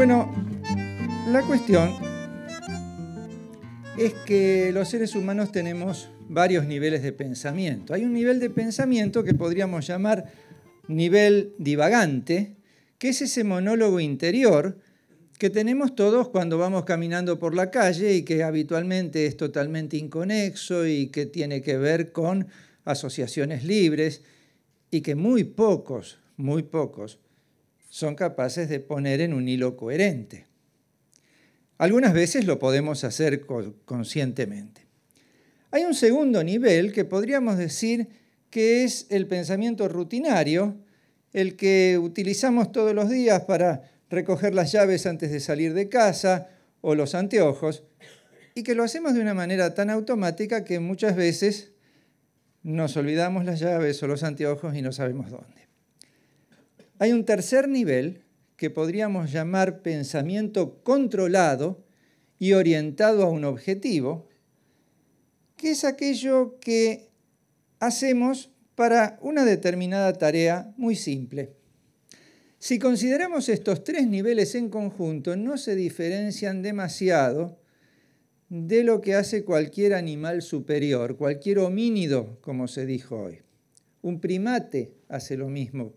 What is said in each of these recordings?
Bueno, la cuestión es que los seres humanos tenemos varios niveles de pensamiento. Hay un nivel de pensamiento que podríamos llamar nivel divagante, que es ese monólogo interior que tenemos todos cuando vamos caminando por la calle y que habitualmente es totalmente inconexo y que tiene que ver con asociaciones libres y que muy pocos, muy pocos son capaces de poner en un hilo coherente. Algunas veces lo podemos hacer conscientemente. Hay un segundo nivel que podríamos decir que es el pensamiento rutinario, el que utilizamos todos los días para recoger las llaves antes de salir de casa o los anteojos, y que lo hacemos de una manera tan automática que muchas veces nos olvidamos las llaves o los anteojos y no sabemos dónde. Hay un tercer nivel que podríamos llamar pensamiento controlado y orientado a un objetivo, que es aquello que hacemos para una determinada tarea muy simple. Si consideramos estos tres niveles en conjunto, no se diferencian demasiado de lo que hace cualquier animal superior, cualquier homínido, como se dijo hoy. Un primate hace lo mismo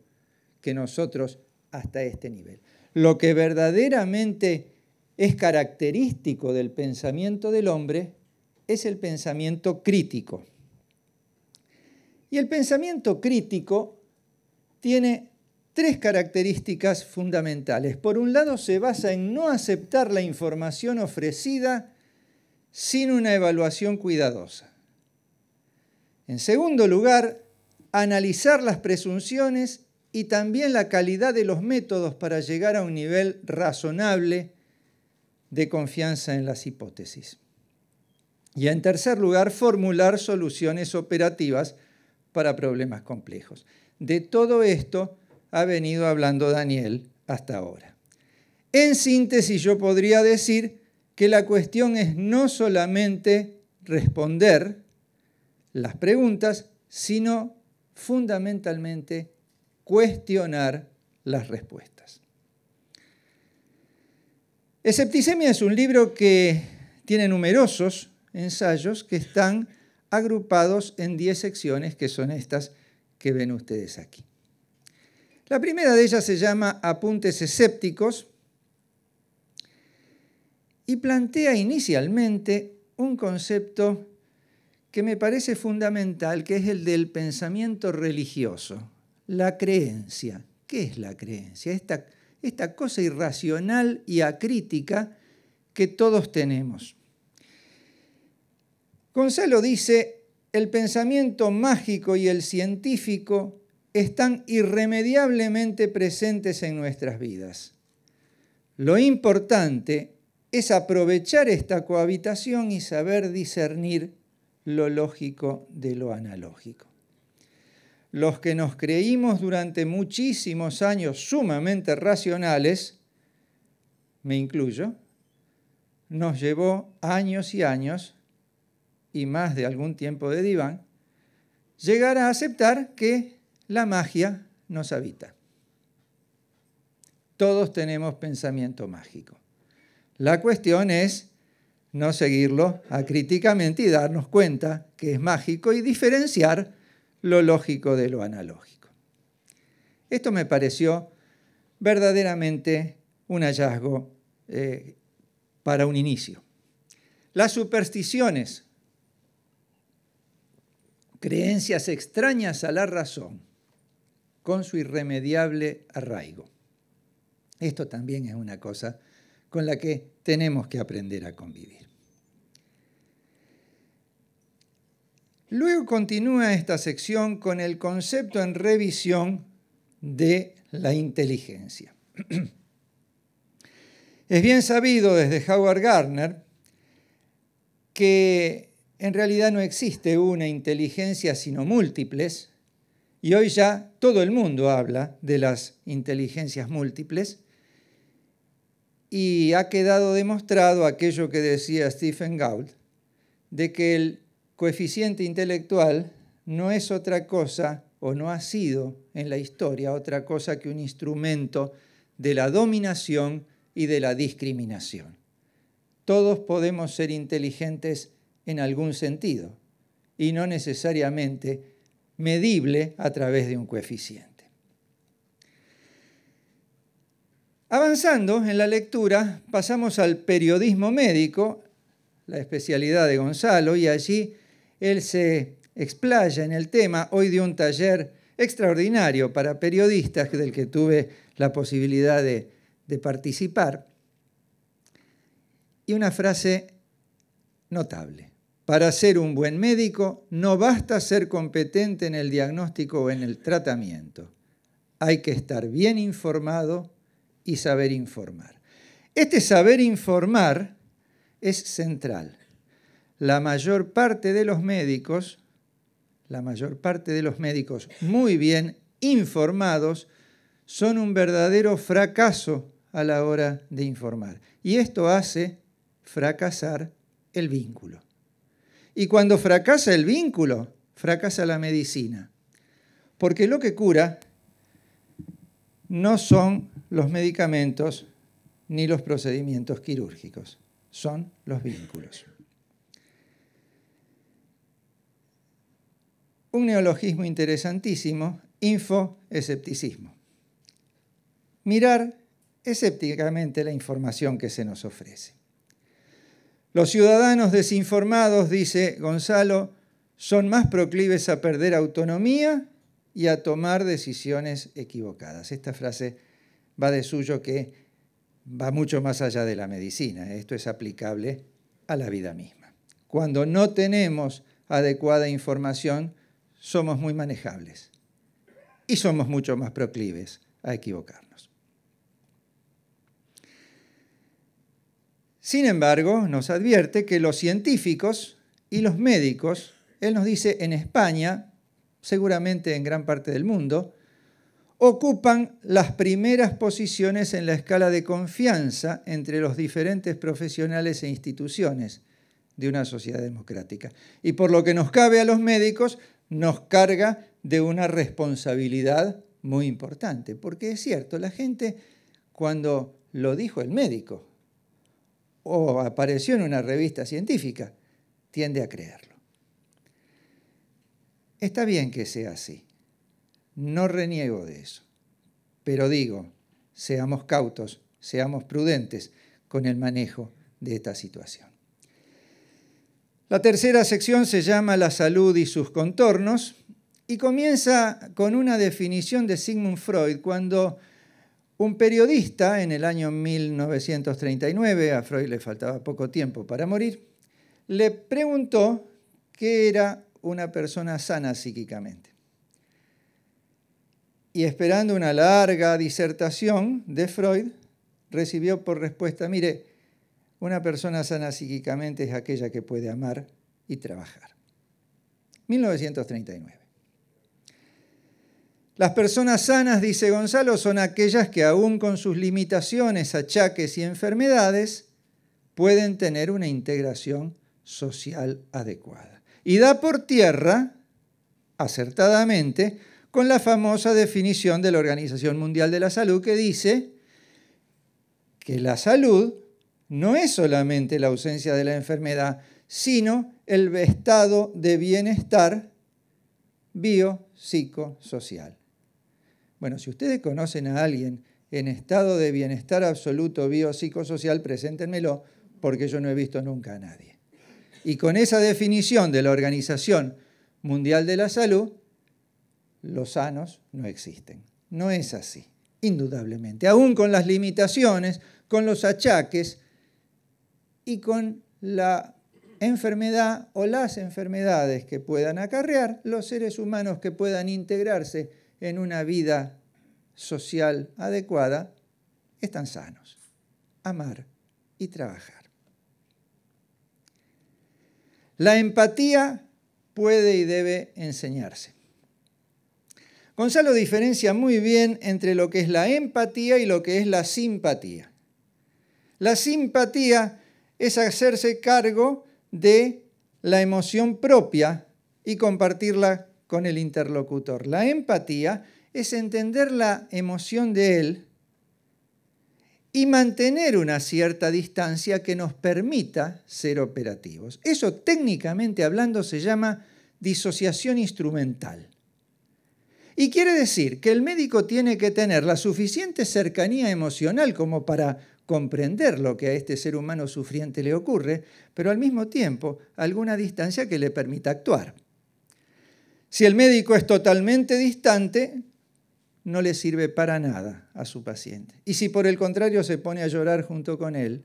que nosotros hasta este nivel. Lo que verdaderamente es característico del pensamiento del hombre es el pensamiento crítico. Y el pensamiento crítico tiene tres características fundamentales. Por un lado, se basa en no aceptar la información ofrecida sin una evaluación cuidadosa. En segundo lugar, analizar las presunciones y también la calidad de los métodos para llegar a un nivel razonable de confianza en las hipótesis. Y en tercer lugar, formular soluciones operativas para problemas complejos. De todo esto ha venido hablando Daniel hasta ahora. En síntesis, yo podría decir que la cuestión es no solamente responder las preguntas, sino fundamentalmente cuestionar las respuestas. Escepticemia es un libro que tiene numerosos ensayos que están agrupados en 10 secciones que son estas que ven ustedes aquí. La primera de ellas se llama Apuntes escépticos y plantea inicialmente un concepto que me parece fundamental, que es el del pensamiento religioso. La creencia. ¿Qué es la creencia? Esta, esta cosa irracional y acrítica que todos tenemos. Gonzalo dice, el pensamiento mágico y el científico están irremediablemente presentes en nuestras vidas. Lo importante es aprovechar esta cohabitación y saber discernir lo lógico de lo analógico los que nos creímos durante muchísimos años sumamente racionales, me incluyo, nos llevó años y años, y más de algún tiempo de diván, llegar a aceptar que la magia nos habita. Todos tenemos pensamiento mágico. La cuestión es no seguirlo acríticamente y darnos cuenta que es mágico y diferenciar lo lógico de lo analógico. Esto me pareció verdaderamente un hallazgo eh, para un inicio. Las supersticiones, creencias extrañas a la razón, con su irremediable arraigo. Esto también es una cosa con la que tenemos que aprender a convivir. Luego continúa esta sección con el concepto en revisión de la inteligencia. Es bien sabido desde Howard Gardner que en realidad no existe una inteligencia sino múltiples, y hoy ya todo el mundo habla de las inteligencias múltiples, y ha quedado demostrado aquello que decía Stephen Gould, de que el coeficiente intelectual no es otra cosa o no ha sido en la historia otra cosa que un instrumento de la dominación y de la discriminación. Todos podemos ser inteligentes en algún sentido y no necesariamente medible a través de un coeficiente. Avanzando en la lectura, pasamos al periodismo médico, la especialidad de Gonzalo, y allí él se explaya en el tema, hoy de un taller extraordinario para periodistas del que tuve la posibilidad de participar. Y una frase notable. Para ser un buen médico no basta ser competente en el diagnóstico o en el tratamiento. Hay que estar bien informado y saber informar. Este saber informar es central la mayor parte de los médicos, la mayor parte de los médicos muy bien informados, son un verdadero fracaso a la hora de informar. Y esto hace fracasar el vínculo. Y cuando fracasa el vínculo, fracasa la medicina. Porque lo que cura no son los medicamentos ni los procedimientos quirúrgicos, son los vínculos. un neologismo interesantísimo, infoescepticismo. Mirar escépticamente la información que se nos ofrece. Los ciudadanos desinformados, dice Gonzalo, son más proclives a perder autonomía y a tomar decisiones equivocadas. Esta frase va de suyo que va mucho más allá de la medicina. ¿eh? Esto es aplicable a la vida misma. Cuando no tenemos adecuada información, somos muy manejables y somos mucho más proclives a equivocarnos. Sin embargo, nos advierte que los científicos y los médicos, él nos dice en España, seguramente en gran parte del mundo, ocupan las primeras posiciones en la escala de confianza entre los diferentes profesionales e instituciones de una sociedad democrática. Y por lo que nos cabe a los médicos, nos carga de una responsabilidad muy importante, porque es cierto, la gente cuando lo dijo el médico o apareció en una revista científica, tiende a creerlo. Está bien que sea así, no reniego de eso, pero digo, seamos cautos, seamos prudentes con el manejo de esta situación. La tercera sección se llama La salud y sus contornos y comienza con una definición de Sigmund Freud cuando un periodista en el año 1939, a Freud le faltaba poco tiempo para morir, le preguntó qué era una persona sana psíquicamente. Y esperando una larga disertación de Freud, recibió por respuesta, mire, una persona sana psíquicamente es aquella que puede amar y trabajar. 1939. Las personas sanas, dice Gonzalo, son aquellas que aún con sus limitaciones, achaques y enfermedades, pueden tener una integración social adecuada. Y da por tierra, acertadamente, con la famosa definición de la Organización Mundial de la Salud que dice que la salud no es solamente la ausencia de la enfermedad, sino el estado de bienestar biopsicosocial. Bueno, si ustedes conocen a alguien en estado de bienestar absoluto biopsicosocial, preséntenmelo porque yo no he visto nunca a nadie. Y con esa definición de la Organización Mundial de la Salud, los sanos no existen. No es así, indudablemente. Aún con las limitaciones, con los achaques, y con la enfermedad o las enfermedades que puedan acarrear los seres humanos que puedan integrarse en una vida social adecuada, están sanos. Amar y trabajar. La empatía puede y debe enseñarse. Gonzalo diferencia muy bien entre lo que es la empatía y lo que es la simpatía. La simpatía es hacerse cargo de la emoción propia y compartirla con el interlocutor. La empatía es entender la emoción de él y mantener una cierta distancia que nos permita ser operativos. Eso técnicamente hablando se llama disociación instrumental. Y quiere decir que el médico tiene que tener la suficiente cercanía emocional como para comprender lo que a este ser humano sufriente le ocurre, pero al mismo tiempo alguna distancia que le permita actuar. Si el médico es totalmente distante, no le sirve para nada a su paciente. Y si por el contrario se pone a llorar junto con él,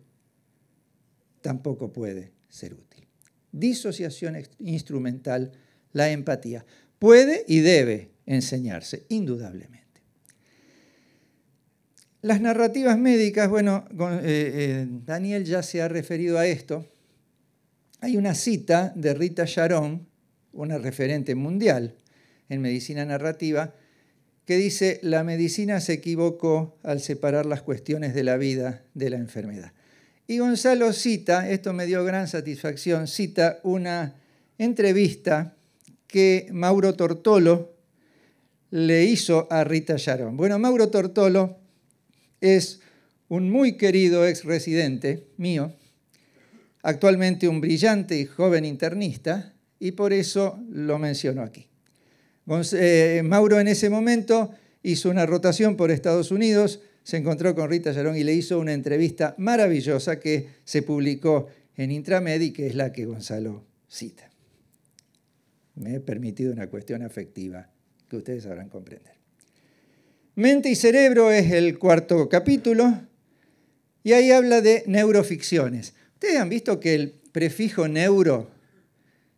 tampoco puede ser útil. Disociación instrumental, la empatía. Puede y debe enseñarse, indudablemente. Las narrativas médicas, bueno, eh, eh, Daniel ya se ha referido a esto. Hay una cita de Rita Sharon, una referente mundial en medicina narrativa, que dice, la medicina se equivocó al separar las cuestiones de la vida de la enfermedad. Y Gonzalo cita, esto me dio gran satisfacción, cita una entrevista que Mauro Tortolo le hizo a Rita Sharon. Bueno, Mauro Tortolo es un muy querido ex residente mío, actualmente un brillante y joven internista, y por eso lo menciono aquí. Eh, Mauro en ese momento hizo una rotación por Estados Unidos, se encontró con Rita Yarón y le hizo una entrevista maravillosa que se publicó en Intramed y que es la que Gonzalo cita. Me he permitido una cuestión afectiva que ustedes sabrán comprender. Mente y Cerebro es el cuarto capítulo y ahí habla de neuroficciones. Ustedes han visto que el prefijo neuro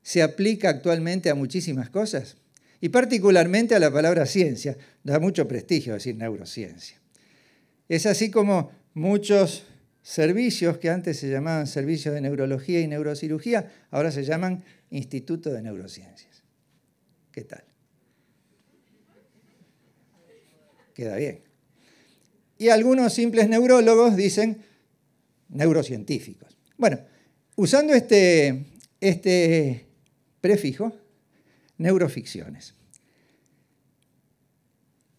se aplica actualmente a muchísimas cosas y particularmente a la palabra ciencia. Da mucho prestigio decir neurociencia. Es así como muchos servicios que antes se llamaban servicios de neurología y neurocirugía, ahora se llaman Instituto de Neurociencias. ¿Qué tal? queda bien. Y algunos simples neurólogos dicen neurocientíficos. Bueno, usando este, este prefijo, neuroficciones.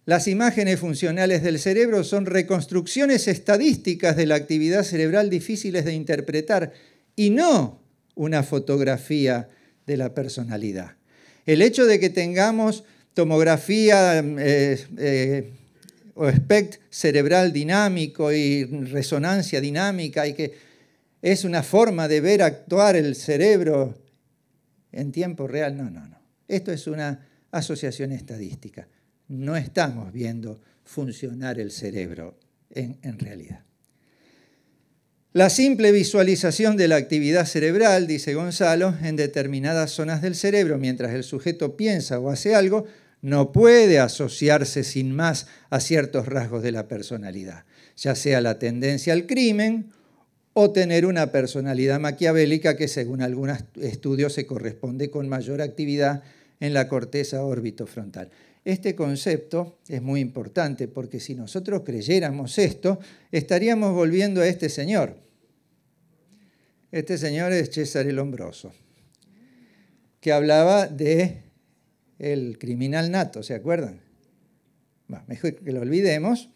Las imágenes funcionales del cerebro son reconstrucciones estadísticas de la actividad cerebral difíciles de interpretar y no una fotografía de la personalidad. El hecho de que tengamos tomografía, eh, eh, o espect cerebral dinámico y resonancia dinámica, y que es una forma de ver actuar el cerebro en tiempo real. No, no, no. Esto es una asociación estadística. No estamos viendo funcionar el cerebro en realidad. La simple visualización de la actividad cerebral, dice Gonzalo, en determinadas zonas del cerebro mientras el sujeto piensa o hace algo, no puede asociarse sin más a ciertos rasgos de la personalidad, ya sea la tendencia al crimen o tener una personalidad maquiavélica que según algunos estudios se corresponde con mayor actividad en la corteza frontal. Este concepto es muy importante porque si nosotros creyéramos esto, estaríamos volviendo a este señor. Este señor es César el Hombroso, que hablaba de el criminal nato, ¿se acuerdan? mejor que lo olvidemos.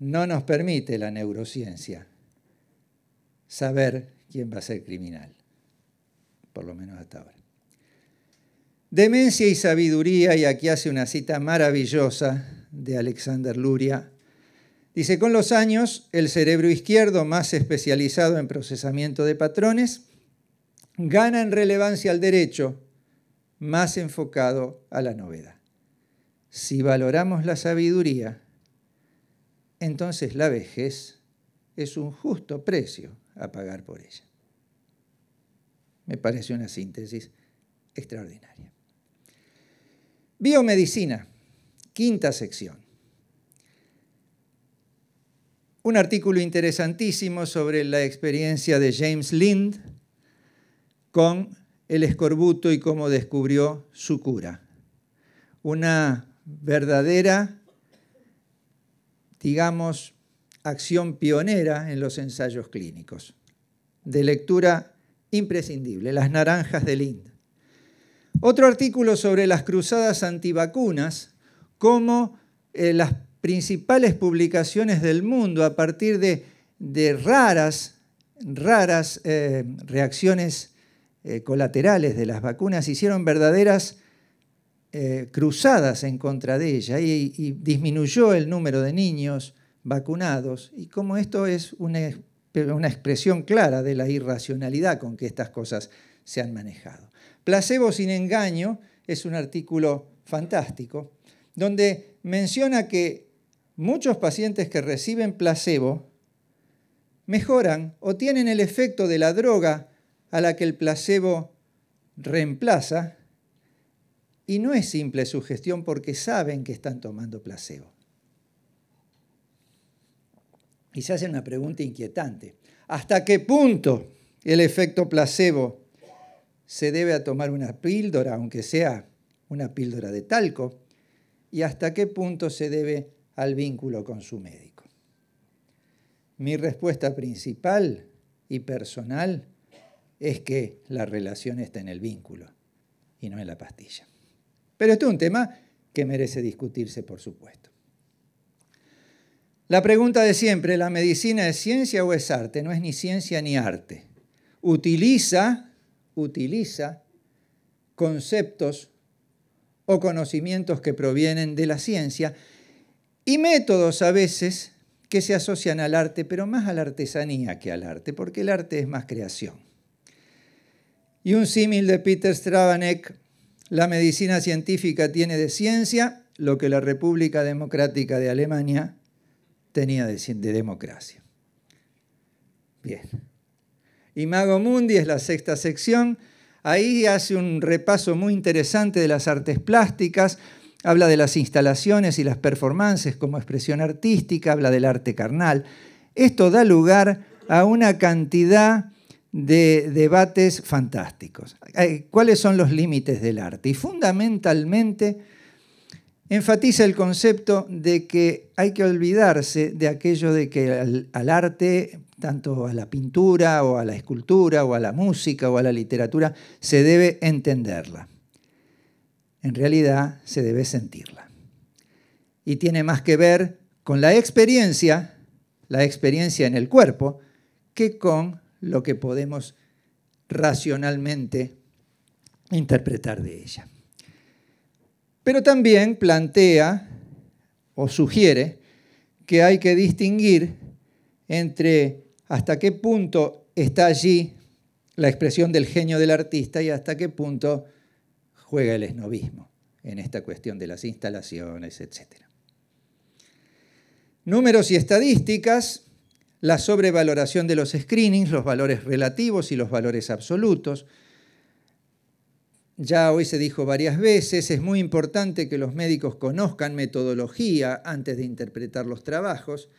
No nos permite la neurociencia saber quién va a ser criminal, por lo menos hasta ahora. Demencia y sabiduría, y aquí hace una cita maravillosa de Alexander Luria. Dice, con los años, el cerebro izquierdo, más especializado en procesamiento de patrones, gana en relevancia al derecho, más enfocado a la novedad. Si valoramos la sabiduría, entonces la vejez es un justo precio a pagar por ella. Me parece una síntesis extraordinaria. Biomedicina, quinta sección. Un artículo interesantísimo sobre la experiencia de James Lind con el escorbuto y cómo descubrió su cura. Una verdadera, digamos, acción pionera en los ensayos clínicos. De lectura imprescindible, Las naranjas de Lind. Otro artículo sobre las cruzadas antivacunas, como eh, las principales publicaciones del mundo a partir de, raras, raras eh, reacciones eh, colaterales de las vacunas hicieron verdaderas eh, cruzadas en contra de ella y, disminuyó el número de niños vacunados. Y como esto es una expresión clara de la irracionalidad con que estas cosas se han manejado. Placebo sin engaño es un artículo fantástico donde menciona que muchos pacientes que reciben placebo mejoran o tienen el efecto de la droga a la que el placebo reemplaza y no es simple sugestión porque saben que están tomando placebo. Y se hace una pregunta inquietante. ¿Hasta qué punto el efecto placebo se debe a tomar una píldora, aunque sea una píldora de talco? ¿Y hasta qué punto se debe al vínculo con su médico? Mi respuesta principal y personal es que la relación está en el vínculo y no en la pastilla. Pero este es un tema que merece discutirse, por supuesto. La pregunta de siempre, ¿la medicina es ciencia o es arte? No es ni ciencia ni arte. Utiliza, utiliza conceptos o conocimientos que provienen de la ciencia y métodos a veces que se asocian al arte, pero más a la artesanía que al arte, porque el arte es más creación. Y un símil de Peter Strabanek, la medicina científica tiene de ciencia lo que la República Democrática de Alemania tenía de, democracia. Bien. Mago Mundi es la sexta sección. Ahí hace un repaso muy interesante de las artes plásticas, habla de las instalaciones y las performances como expresión artística, habla del arte carnal. Esto da lugar a una cantidad de debates fantásticos. Eh, ¿Cuáles son los límites del arte? Y fundamentalmente enfatiza el concepto de que hay que olvidarse de aquello de que al, arte, tanto a la pintura o a la escultura o a la música o a la literatura, se debe entenderla. En realidad se debe sentirla. Y tiene más que ver con la experiencia, la experiencia en el cuerpo, que con lo que podemos racionalmente interpretar de ella. Pero también plantea o sugiere que hay que distinguir entre hasta qué punto está allí la expresión del genio del artista y hasta qué punto juega el esnovismo en esta cuestión de las instalaciones, etc. Números y estadísticas la sobrevaloración de los screenings, los valores relativos y los valores absolutos. Ya hoy se dijo varias veces, es muy importante que los médicos conozcan metodología antes de interpretar los trabajos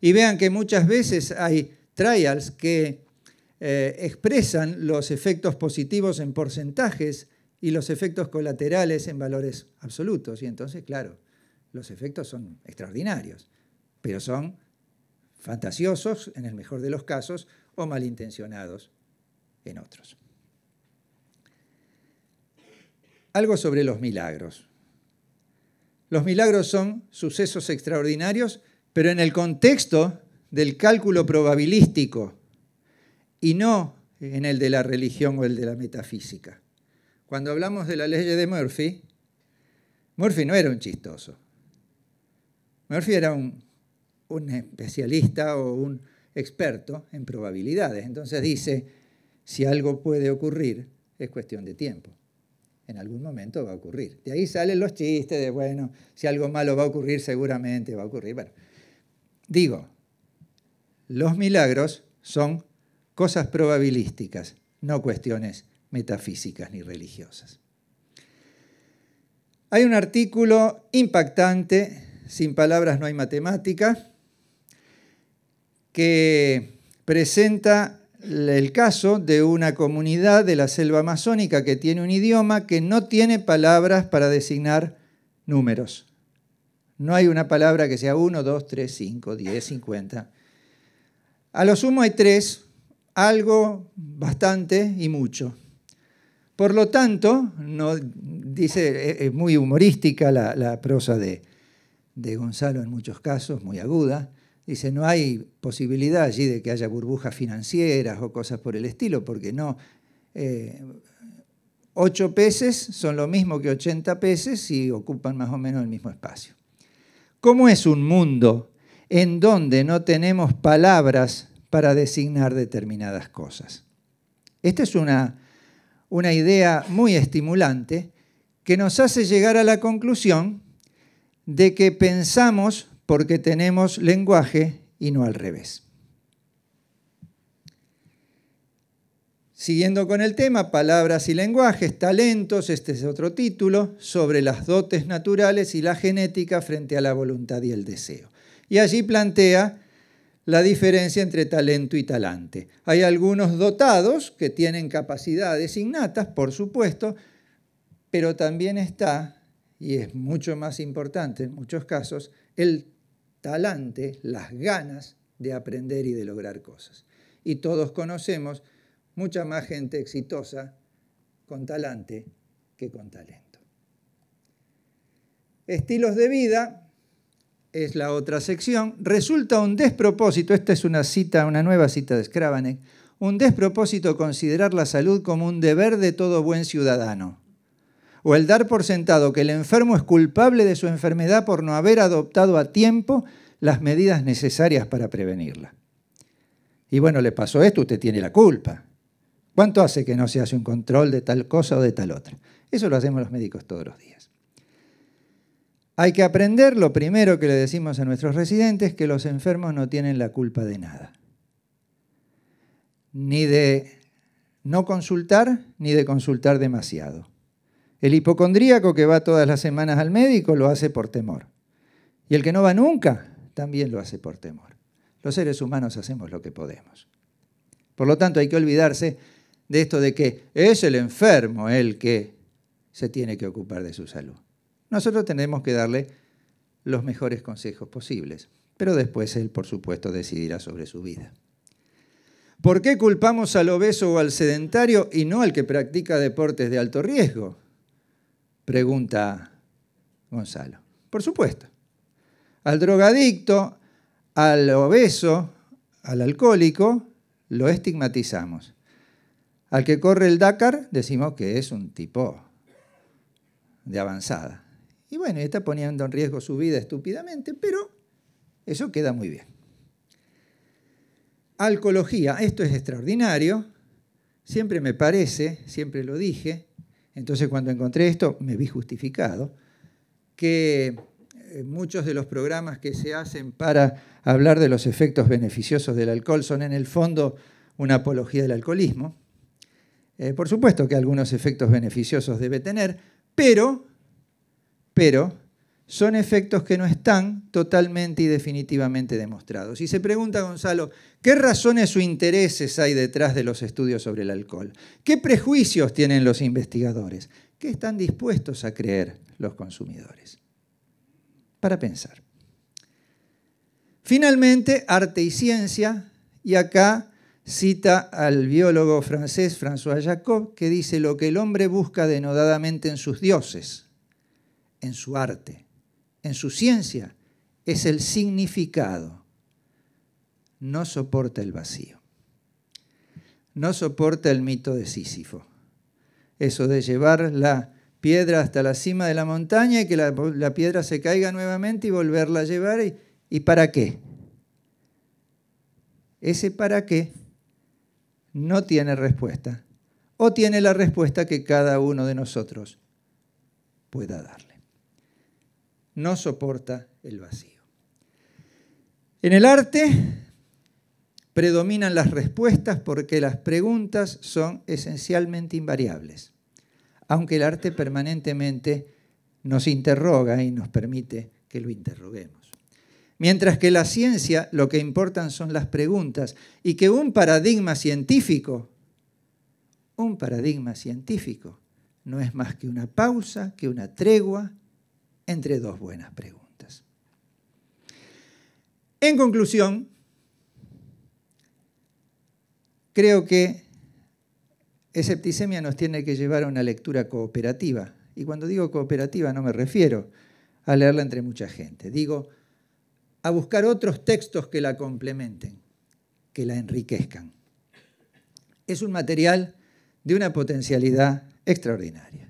y vean que muchas veces hay trials que eh, expresan los efectos positivos en porcentajes y los efectos colaterales en valores absolutos. Y entonces, claro, los efectos son extraordinarios, pero son fantasiosos en el mejor de los casos o malintencionados en otros. Algo sobre los milagros. Los milagros son sucesos extraordinarios, pero en el contexto del cálculo probabilístico y no en el de la religión o el de la metafísica. Cuando hablamos de la ley de Murphy, Murphy no era un chistoso. Murphy era un un especialista o un experto en probabilidades. Entonces dice, si algo puede ocurrir, es cuestión de tiempo. En algún momento va a ocurrir. De ahí salen los chistes de, bueno, si algo malo va a ocurrir, seguramente va a ocurrir. digo, los milagros son cosas probabilísticas, no cuestiones metafísicas ni religiosas. Hay un artículo impactante, sin palabras no hay matemática, que presenta el caso de una comunidad de la selva amazónica que tiene un idioma que no tiene palabras para designar números. No hay una palabra que sea 1, 2, 3, 5, 10, 50. A lo sumo hay tres, algo, bastante y mucho. Por lo tanto, no, dice, e-, es muy humorística la, prosa de Gonzalo en muchos casos, muy aguda. Dice, no hay posibilidad allí de que haya burbujas financieras o cosas por el estilo, porque no. Eh, ocho 8 peces son lo mismo que 80 peces y ocupan más o menos el mismo espacio. ¿Cómo es un mundo en donde no tenemos palabras para designar determinadas cosas? Esta es una, una idea muy estimulante que nos hace llegar a la conclusión de que pensamos porque tenemos lenguaje y no al revés. Siguiendo con el tema, palabras y lenguajes, talentos, este es otro título, sobre las dotes naturales y la genética frente a la voluntad y el deseo. Y allí plantea la diferencia entre talento y talante. Hay algunos dotados que tienen capacidades innatas, por supuesto, pero también está, y es mucho más importante en muchos casos, el talante, las ganas de aprender y de lograr cosas. Y todos conocemos mucha más gente exitosa con talante que con talento. Estilos de vida es la otra sección. Resulta un despropósito, esta es una cita, una nueva cita de Skrabanek, un despropósito considerar la salud como un deber de todo buen ciudadano o el dar por sentado que el enfermo es culpable de su enfermedad por no haber adoptado a tiempo las medidas necesarias para prevenirla. Y bueno, le pasó esto, usted tiene la culpa. ¿Cuánto hace que no se hace un control de tal cosa o de tal otra? Eso lo hacemos los médicos todos los días. Hay que aprender, lo primero que le decimos a nuestros residentes, que los enfermos no tienen la culpa de nada. Ni de no consultar, ni de consultar demasiado. El hipocondríaco que va todas las semanas al médico lo hace por temor. Y el que no va nunca también lo hace por temor. Los seres humanos hacemos lo que podemos. Por lo tanto, hay que olvidarse de esto de que es el enfermo el que se tiene que ocupar de su salud. Nosotros tenemos que darle los mejores consejos posibles, pero después él, por supuesto, decidirá sobre su vida. ¿Por qué culpamos al obeso o al sedentario y no al que practica deportes de alto riesgo? Pregunta Gonzalo. Por supuesto. Al drogadicto, al obeso, al alcohólico, lo estigmatizamos. Al que corre el Dakar, decimos que es un tipo de avanzada. Y bueno, está poniendo en riesgo su vida estúpidamente, pero eso queda muy bien. Alcología, esto es extraordinario, siempre me parece, siempre lo dije, entonces cuando encontré esto, me vi justificado, que eh, muchos de los programas que se hacen para hablar de los efectos beneficiosos del alcohol son en el fondo una apología del alcoholismo. Eh, por supuesto que algunos efectos beneficiosos debe tener, pero, pero son efectos que no están totalmente y definitivamente demostrados. Y se pregunta Gonzalo, ¿qué razones o intereses hay detrás de los estudios sobre el alcohol? ¿Qué prejuicios tienen los investigadores? ¿Qué están dispuestos a creer los consumidores? Para pensar. Finalmente, arte y ciencia, y acá cita al biólogo francés François Jacob, que dice lo que el hombre busca denodadamente en sus dioses, en su arte, en su ciencia es el significado. No soporta el vacío. No soporta el mito de Sísifo. Eso de llevar la piedra hasta la cima de la montaña y que la, piedra se caiga nuevamente y volverla a llevar. ¿Y para qué? Ese para qué no tiene respuesta o tiene la respuesta que cada uno de nosotros pueda darle no soporta el vacío. En el arte predominan las respuestas porque las preguntas son esencialmente invariables, aunque el arte permanentemente nos interroga y nos permite que lo interroguemos. Mientras que la ciencia lo que importan son las preguntas y que un paradigma científico, un paradigma científico, no es más que una pausa, que una tregua, entre dos buenas preguntas. En conclusión, creo que escepticemia nos tiene que llevar a una lectura cooperativa. Y cuando digo cooperativa no me refiero a leerla entre mucha gente, digo a buscar otros textos que la complementen, que la enriquezcan. Es un material de una potencialidad extraordinaria.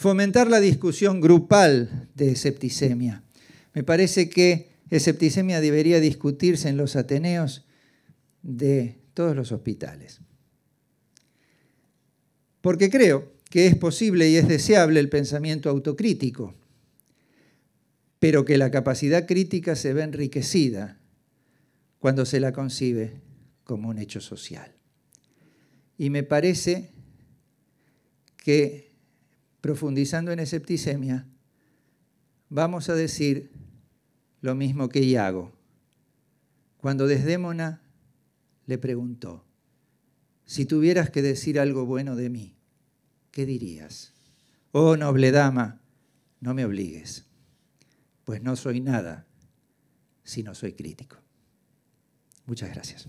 Fomentar la discusión grupal de septicemia. Me parece que septicemia debería discutirse en los ateneos de todos los hospitales. Porque creo que es posible y es deseable el pensamiento autocrítico, pero que la capacidad crítica se ve enriquecida cuando se la concibe como un hecho social. Y me parece que profundizando en escepticemia, vamos a decir lo mismo que Iago, cuando Desdémona le preguntó, si tuvieras que decir algo bueno de mí, ¿qué dirías? Oh noble dama, no me obligues, pues no soy nada si no soy crítico. Muchas gracias.